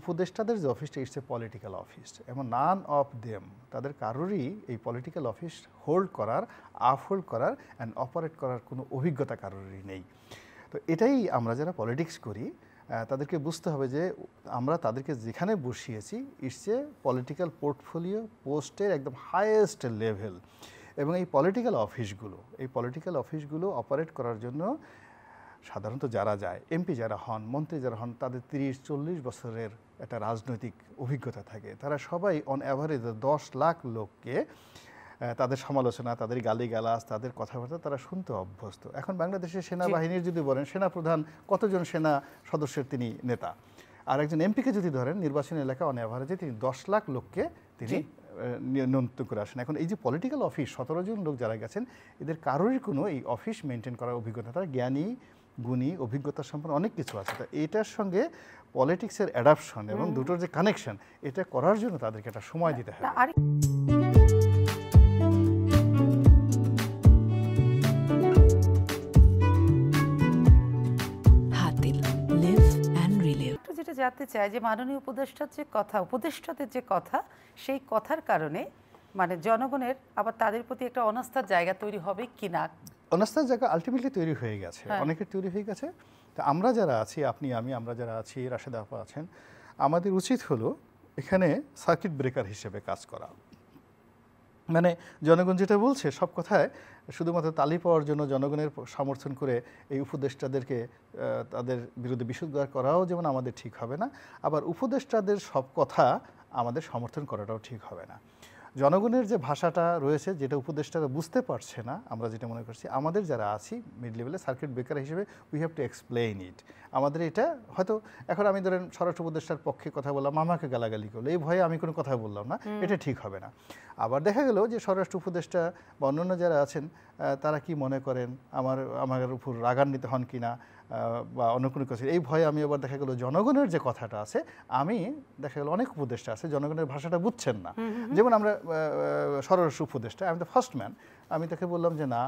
উপদেষ্টাদের যে অফিসটা ইটস এ পলিটিক্যাল অফিস এবং নান অফ দেম তাদের কারোরই এই পলিটিক্যাল অফিস হোল্ড করার আপহোল্ড করার অ্যান্ড অপারেট করার কোনো অভিজ্ঞতা কারোরই নেই তো এটাই আমরা যারা পলিটিক্স করি তাদেরকে বুঝতে হবে যে আমরা তাদেরকে যেখানে বসিয়েছি ইটস এ পলিটিক্যাল পোর্টফোলিও পোস্টের একদম হায়েস্ট লেভেল এবং এই পলিটিক্যাল অফিসগুলো এই পলিটিক্যাল অফিসগুলো অপারেট করার জন্য সাধারণত যারা যায় এমপি যারা হন মন্ত্রী যারা হন তাদের তিরিশ চল্লিশ বছরের একটা রাজনৈতিক অভিজ্ঞতা থাকে তারা সবাই অন অ্যাভারেজ দশ লাখ লোককে তাদের সমালোচনা তাদের গালিগালাজ তাদের কথাবার্তা তারা শুনতে অভ্যস্ত এখন বাংলাদেশের সেনাবাহিনীর যদি বলেন সেনাপ্রধান কতজন সেনা সদস্যের তিনি নেতা আর একজন এমপিকে যদি ধরেন নির্বাচন এলাকা অন অ্যাভারেজে তিনি দশ লাখ লোককে তিনি নিয়ন্ত্রণ করে আসেন এখন এই যে পলিটিক্যাল অফিস সতেরো জন লোক যারা গেছেন এদের কারোরই কোনো এই অফিস মেনটেন করার অভিজ্ঞতা তারা জ্ঞানী গুণী অভিজ্ঞতা সম্পন্ন অনেক কিছু আছে তা এটার সঙ্গে পলিটিক্সের অ্যাডাপশন এবং দুটোর যে কানেকশন এটা করার জন্য তাদেরকে একটা সময় দিতে হবে যেটা জানতে চাই যে মাননীয় উপদেষ্টার যে কথা উপদেষ্টাদের যে কথা সেই কথার কারণে মানে জনগণের আবার তাদের প্রতি একটা অনাস্থার জায়গা তৈরি হবে কি না অনাস্থার জায়গা আলটিমেটলি তৈরি হয়ে গেছে হ্যাঁ। অনেকের তৈরি হয়ে গেছে তো আমরা যারা আছি আপনি আমি আমরা যারা আছি রাশেদ আপা আছেন আমাদের উচিত হলো এখানে সার্কিট ব্রেকার হিসেবে কাজ করা মানে জনগণ যেটা বলছে সব কথায় শুধুমাত্র তালি পাওয়ার জন্য জনগণের সমর্থন করে এই উপদেষ্টাদেরকে তাদের বিরুদ্ধে বিশুদ্ধার করাও যেমন আমাদের ঠিক হবে না আবার উপদেষ্টাদের সব কথা আমাদের সমর্থন করাটাও ঠিক হবে না জনগণের যে ভাষাটা রয়েছে যেটা উপদেষ্টারা বুঝতে পারছে না আমরা যেটা মনে করছি আমাদের যারা আছি মিড লেভেলে সার্কিট ব্রেকার হিসেবে we have to explain it আমাদের এটা হয়তো এখন আমি ধরেন স্বরাষ্ট্র উপদেষ্টার পক্ষে কথা বললাম আমাকে গালাগালি করলো এই ভয়ে আমি কোনো কথা বললাম না এটা ঠিক হবে না আবার দেখা গেল যে স্বরাষ্ট্র উপদেষ্টা বা অন্যান্য যারা আছেন তারা কি মনে করেন আমার আমার উপর রাগান্বিত হন কি না বা অন্য কোনো কিছু এই ভয়ে আমি আবার দেখা গেলো জনগণের যে কথাটা আছে আমি দেখা গেলো অনেক উপদেষ্টা আছে জনগণের ভাষাটা বুঝছেন না যেমন আমরা সরস উপদেষ্টা আমি তো ফার্স্ট ম্যান আমি তাকে বললাম যে না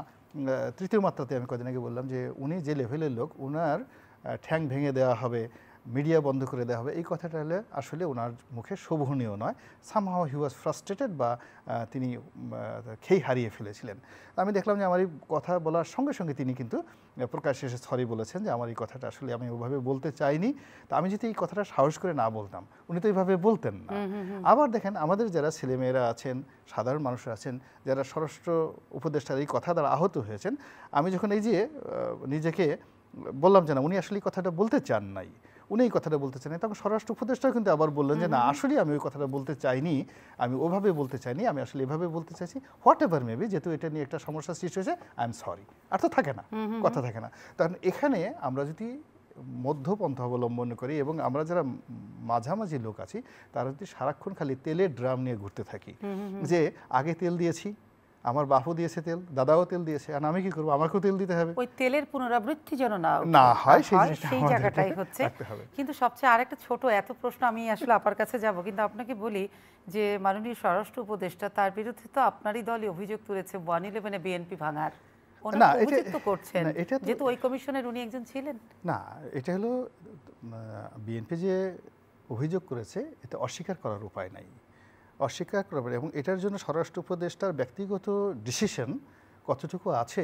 তৃতীয় মাত্রাতে আমি কদিন আগে বললাম যে উনি যে লেভেলের লোক ওনার ঠ্যাং ভেঙে দেওয়া হবে মিডিয়া বন্ধ করে দেওয়া হবে এই কথাটা হলে আসলে ওনার মুখে শোভনীয় নয় সামহাও হি ওয়াজ ফ্রাস্ট্রেটেড বা তিনি খেই হারিয়ে ফেলেছিলেন আমি দেখলাম যে আমার এই কথা বলার সঙ্গে সঙ্গে তিনি কিন্তু প্রকাশ শেষে সরি বলেছেন যে আমার এই কথাটা আসলে আমি ওভাবে বলতে চাইনি তা আমি যদি এই কথাটা সাহস করে না বলতাম উনি তো এইভাবে বলতেন না আবার দেখেন আমাদের যারা ছেলেমেয়েরা আছেন সাধারণ মানুষ আছেন যারা স্বরাষ্ট্র উপদেষ্টার এই কথা দ্বারা আহত হয়েছেন আমি যখন এই যে নিজেকে বললাম যে না উনি আসলে কথাটা বলতে চান নাই উনি এই কথাটা বলতে চাইনি তখন স্বরাষ্ট্র উপদেষ্টাও কিন্তু আবার বললেন যে না আসলে আমি ওই কথাটা বলতে চাইনি আমি ওভাবে বলতে চাইনি আমি আসলে এভাবে বলতে চাইছি হোয়াট এভার মেবি যেহেতু এটা নিয়ে একটা সমস্যা সৃষ্টি হয়েছে আই এম সরি আর তো থাকে না কথা থাকে না কারণ এখানে আমরা যদি মধ্যপন্থা অবলম্বন করি এবং আমরা যারা মাঝামাঝি লোক আছি তারা যদি সারাক্ষণ খালি তেলের ড্রাম নিয়ে ঘুরতে থাকি যে আগে তেল দিয়েছি আমার বাহু দিয়েছে তেল দাদাও তেল দিয়েছে আর আমি কি করবো আমাকেও তেল দিতে হবে ওই তেলের পুনরাবৃত্তি যেন না না হয় সেই সেই জায়গাটাই হচ্ছে কিন্তু সবচেয়ে আরেকটা ছোট এত প্রশ্ন আমি আসলে আপনার কাছে যাব কিন্তু আপনাকে বলি যে মাননীয় স্বরাষ্ট্র উপদেষ্টা তার বিরুদ্ধে তো আপনারই দলই অভিযোগ তুলেছে ওয়ান ইলেভেনে বিএনপি ভাঙার না এটা করছেন এটা যেহেতু ওই কমিশনের উনি একজন ছিলেন না এটা হলো বিএনপি যে অভিযোগ করেছে এটা অস্বীকার করার উপায় নাই অস্বীকার করবেন এবং এটার জন্য স্বরাষ্ট্র উপদেষ্টার ব্যক্তিগত ডিসিশন কতটুকু আছে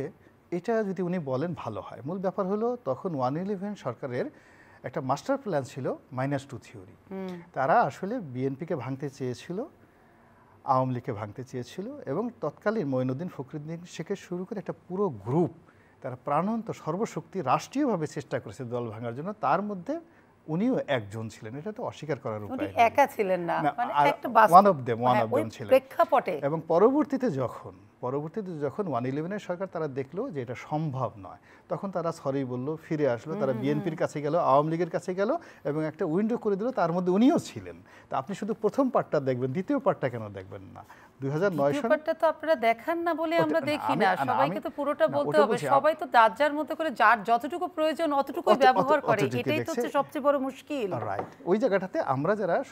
এটা যদি উনি বলেন ভালো হয় মূল ব্যাপার হলো তখন ওয়ান ইলেভেন সরকারের একটা মাস্টার প্ল্যান ছিল মাইনাস টু থিওরি তারা আসলে বিএনপিকে ভাঙতে চেয়েছিল আওয়ামী লীগকে ভাঙতে চেয়েছিল এবং তৎকালীন মঈনুদ্দিন ফখরুদ্দিন শেখের শুরু করে একটা পুরো গ্রুপ তারা প্রাণন্ত সর্বশক্তি রাষ্ট্রীয়ভাবে চেষ্টা করেছে দল ভাঙার জন্য তার মধ্যে উনিও একজন ছিলেন এটা তো অস্বীকার করার উপায় একা ছিলেন না one of them one of them ছিলেন প্রেক্ষাপটে এবং পরবর্তীতে যখন পরবর্তীতে যখন ওয়ান ইলেভেনের সরকার তারা দেখলো যে এটা সম্ভব নয় তখন তারা সরি বলল ফিরে আসলো তারা বিএনপির কাছে গেল আওয়ামী লীগের কাছে গেল এবং একটা উইন্ডো করে দিল তার মধ্যে উনিও ছিলেন তা আপনি শুধু প্রথম পার্টটা দেখবেন দ্বিতীয় পার্টটা কেন দেখবেন না আমরা যারা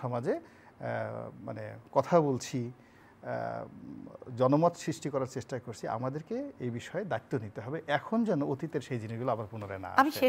সমাজে মানে কথা বলছি জনমত সৃষ্টি করার চেষ্টা করছি আমাদেরকে এই বিষয়ে দায়িত্ব নিতে হবে এখন যেন অতীতের সেই জিনিসগুলো আবার পুনরায় না